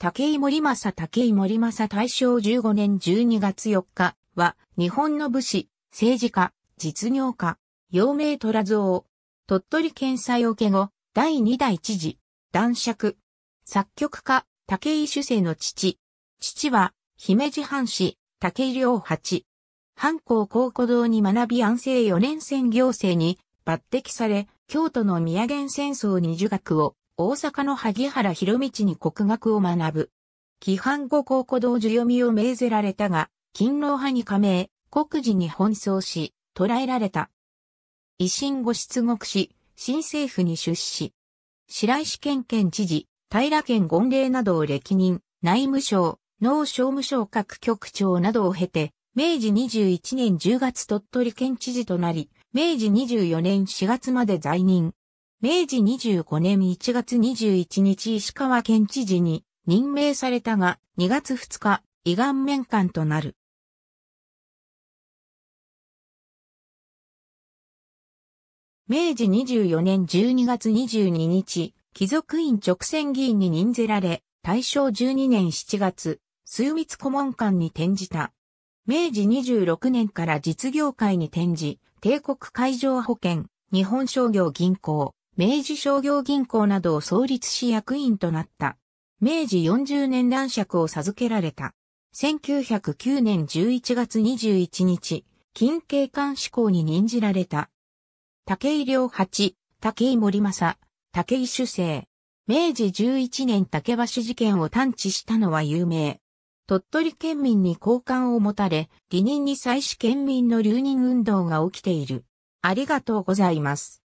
武井森政武井森政大正15年12月4日は、日本の武士、政治家、実業家、陽明虎蔵、鳥取県裁桶後、第二代知事、男爵、作曲家、武井主世の父。父は、姫路藩士、武井良八。藩校高古堂に学び安政4年戦行政に抜擢され、京都の宮元戦争に儒学を、大阪の萩原博道に国学を学ぶ。規範語高古道授読みを命ぜられたが、勤労派に加盟、国事に奔走し、捕らえられた。維新後出国し、新政府に出資。白石県県知事、平県権令などを歴任、内務省、農商務省各局長などを経て、明治21年10月鳥取県知事となり、明治24年4月まで在任。明治25年1月21日石川県知事に任命されたが2月2日、胃がん面官となる。明治24年12月22日、貴族院直選議員に任ぜられ、大正12年7月、枢密顧問官に転じた。明治26年から実業界に転じ、帝国海上保険、日本商業銀行、明治商業銀行などを創立し役員となった。明治40年男爵を授けられた。1909年11月21日、近景官志向に任じられた。武井良八、武井森政、武井主政。明治11年竹橋事件を探知したのは有名。鳥取県民に好感を持たれ、離任に際し県民の留任運動が起きている。ありがとうございます。